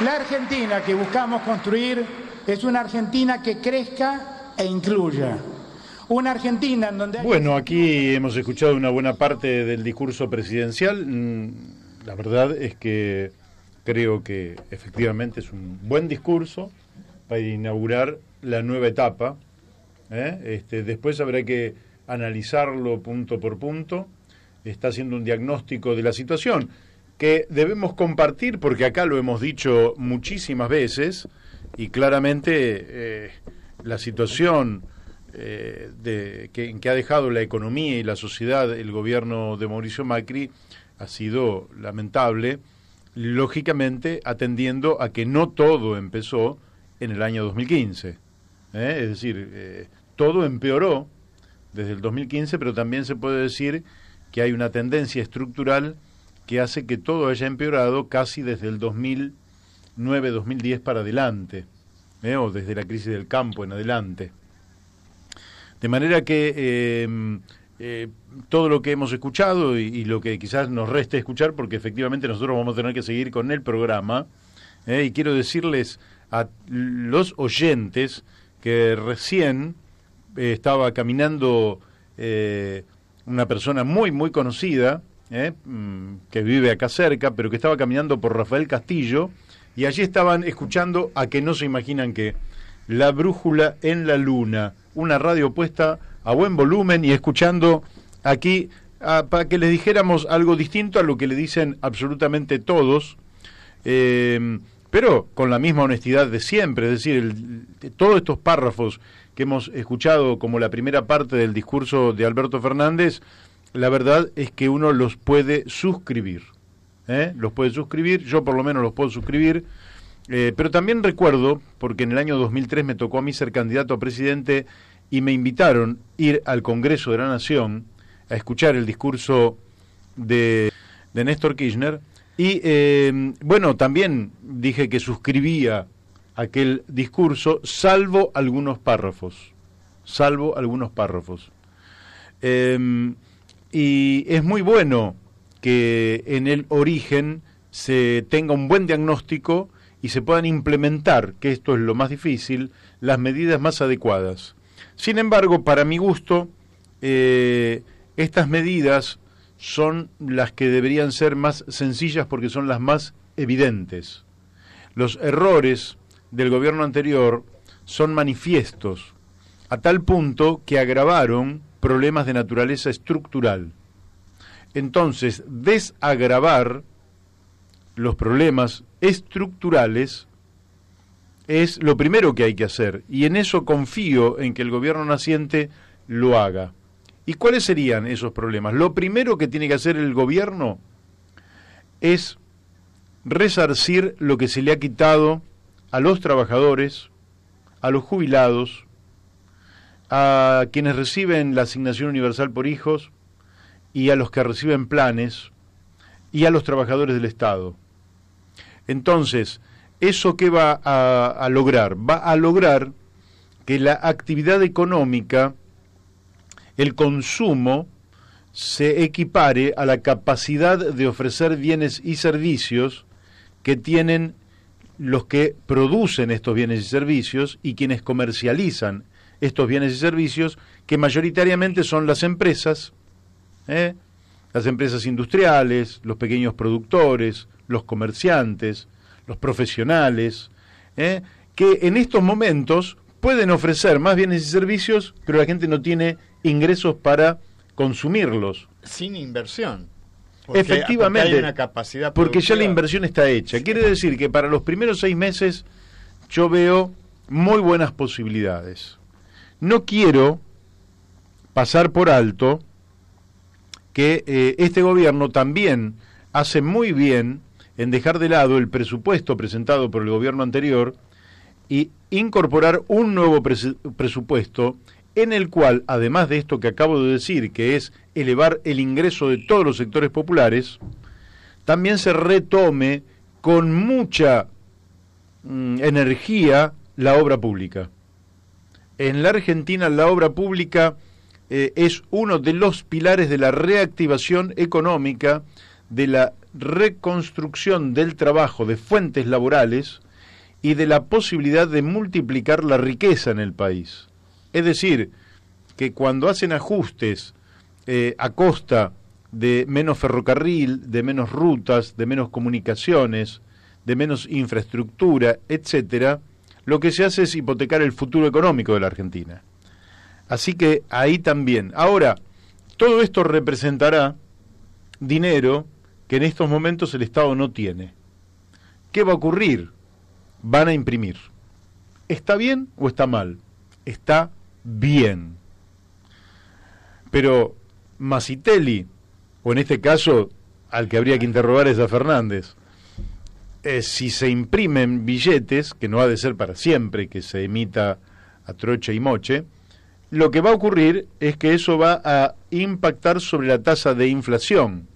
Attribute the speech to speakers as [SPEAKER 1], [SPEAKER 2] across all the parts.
[SPEAKER 1] La Argentina que buscamos construir es una Argentina que crezca e incluya. Una Argentina en donde... Bueno, aquí hemos escuchado una buena parte del discurso presidencial. Mm, la verdad es que creo que efectivamente es un buen discurso para inaugurar la nueva etapa. ¿eh? Este, después habrá que analizarlo punto por punto. Está haciendo un diagnóstico de la situación que debemos compartir, porque acá lo hemos dicho muchísimas veces, y claramente eh, la situación eh, que, ha dejado la economía y la sociedad el gobierno de Mauricio Macri ha sido lamentable, lógicamente atendiendo a que no todo empezó en el año 2015. ¿eh? Es decir, todo empeoró desde el 2015, pero también se puede decir que hay una tendencia estructural que hace que todo haya empeorado casi desde el 2009-2010 para adelante, ¿eh? o desde la crisis del campo en adelante. De manera que em, eh, todo lo que hemos escuchado y, y, lo que quizás nos reste escuchar, porque efectivamente nosotros vamos a tener que seguir con el programa, ¿eh? y quiero decirles a los oyentes que recién estaba caminando una persona muy, muy conocida, ¿eh? Mm, que vive acá cerca, pero que estaba caminando por Rafael Castillo y allí estaban escuchando a que no se imaginan que La Brújula en la Luna, una radio puesta a buen volumen y escuchando aquí ah, para que les dijéramos algo distinto a lo que le dicen absolutamente todos, em, pero con la misma honestidad de siempre, es decir, todos estos párrafos que hemos escuchado como la primera parte del discurso de Alberto Fernández, la verdad es que uno los puede suscribir. ¿eh? Los puede suscribir, yo por lo menos los puedo suscribir. Eh, pero también recuerdo, porque en el año 2003 me tocó a mí ser candidato a presidente y me invitaron a ir al Congreso de la Nación a escuchar el discurso de, de Néstor Kirchner. Y em, bueno, también dije que suscribía aquel discurso, salvo algunos párrafos. Salvo algunos párrafos. Em, y es muy bueno que en el origen se tenga un buen diagnóstico y se puedan implementar, que esto es lo más difícil, las medidas más adecuadas. Sin embargo, para mi gusto, eh, estas medidas son las que deberían ser más sencillas porque son las más evidentes. Los errores del gobierno anterior son manifiestos, a tal punto que agravaron problemas de naturaleza estructural. Entonces, desagravar los problemas estructurales es lo primero que hay que hacer y en eso confío en que el gobierno naciente lo haga. ¿Y cuáles serían esos problemas? Lo primero que tiene que hacer el gobierno es resarcir lo que se le ha quitado a los trabajadores, a los jubilados, a quienes reciben la asignación universal por hijos y a los que reciben planes y a los trabajadores del Estado. Entonces, ¿eso qué va a, lograr? Va a lograr que la actividad económica, el consumo, se equipare a la capacidad de ofrecer bienes y servicios que tienen los que producen estos bienes y servicios y quienes comercializan estos bienes y servicios, que mayoritariamente son las empresas, ¿eh? las empresas industriales, los pequeños productores, los comerciantes, los profesionales, ¿eh? que en estos momentos pueden ofrecer más bienes y servicios, pero la gente no tiene ingresos para consumirlos. Sin inversión. Efectivamente, porque, capacidad porque ya la inversión está hecha. Quiere decir que para los primeros seis meses yo veo muy buenas posibilidades. No quiero pasar por alto que eh, este gobierno también hace muy bien en dejar de lado el presupuesto presentado por el gobierno anterior y incorporar un nuevo presupuesto en el cual, además de esto que acabo de decir, que es elevar el ingreso de todos los sectores populares, también se retome con mucha mm, energía la obra pública en la Argentina la obra pública eh, es uno de los pilares de la reactivación económica, de la reconstrucción del trabajo de fuentes laborales y de la posibilidad de multiplicar la riqueza en el país. Es decir, que cuando hacen ajustes eh, a costa de menos ferrocarril, de menos rutas, de menos comunicaciones, de menos infraestructura, etcétera, lo que se hace es hipotecar el futuro económico de la Argentina. Así que ahí también. Ahora, todo esto representará dinero que en estos momentos el Estado no tiene. ¿Qué va a ocurrir? Van a imprimir. ¿Está bien o está mal? Está bien. Pero Masitelli, o en este caso al que habría que interrogar es a Fernández, eh, si se imprimen billetes, que no ha de ser para siempre que se emita a troche y moche, lo que va a ocurrir es que eso va a impactar sobre la tasa de inflación.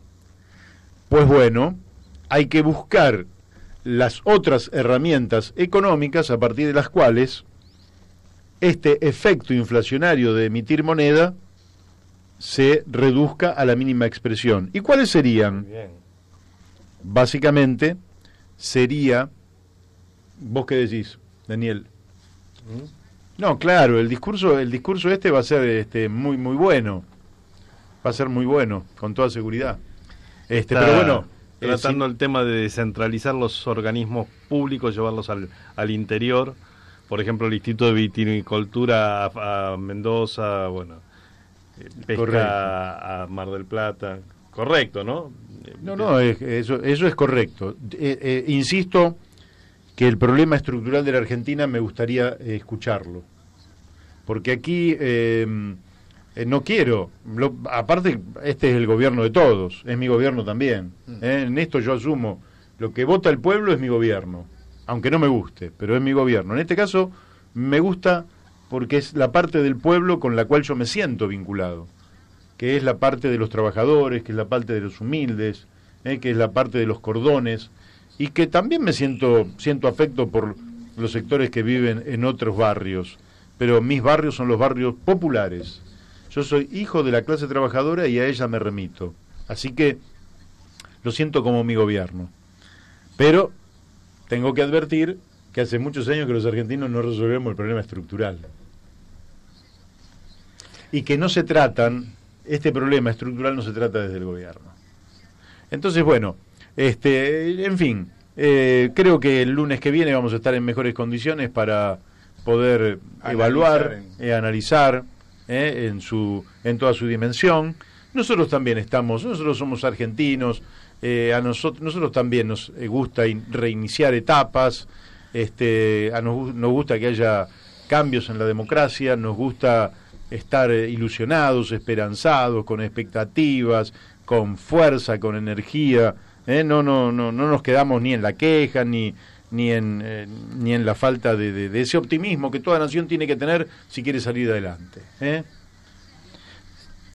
[SPEAKER 1] Pues bueno, hay que buscar las otras herramientas económicas a partir de las cuales este efecto inflacionario de emitir moneda se reduzca a la mínima expresión. ¿Y cuáles serían? Básicamente, sería, vos qué decís, Daniel. No, claro, el discurso, el discurso este va a ser este, muy, muy bueno. Va a ser muy bueno, con toda seguridad. Este, pero bueno, eh, tratando el tema de descentralizar los organismos públicos, llevarlos al, al interior. Por ejemplo, el Instituto de Vitinicultura a, Mendoza, bueno, eh, pesca a Mar del Plata correcto, ¿no? No, no, eso, es correcto. Eh, eh, insisto que el problema estructural de la Argentina me gustaría escucharlo. Porque aquí eh, no quiero, aparte este es el gobierno de todos, es mi gobierno también. Mm. En esto yo asumo, lo que vota el pueblo es mi gobierno, aunque no me guste, pero es mi gobierno. En este caso me gusta porque es la parte del pueblo con la cual yo me siento vinculado que es la parte de los trabajadores, que es la parte de los humildes, eh, que es la parte de los cordones, y que también me siento, siento afecto por los sectores que viven en otros barrios, pero mis barrios son los barrios populares. Yo soy hijo de la clase trabajadora y a ella me remito. Así que lo siento como mi gobierno. Pero tengo que advertir que hace muchos años que los argentinos no resolvemos el problema estructural. Y que no se tratan este problema estructural no se trata desde el gobierno. Entonces, bueno, este, en fin, eh, creo que el lunes que viene vamos a estar en mejores condiciones para poder evaluar, y eh, analizar eh, en, su, en toda su dimensión. Nosotros también estamos, nosotros somos argentinos, a nosotros, nosotros también nos gusta reiniciar etapas, este, a nos, nos gusta que haya cambios en la democracia, nos gusta estar eh, ilusionados, esperanzados, con expectativas, con fuerza, con energía. ¿eh? No, no, no, no nos quedamos ni en la queja, ni, ni, en, eh, ni en la falta de, de, ese optimismo que toda nación tiene que tener si quiere salir adelante.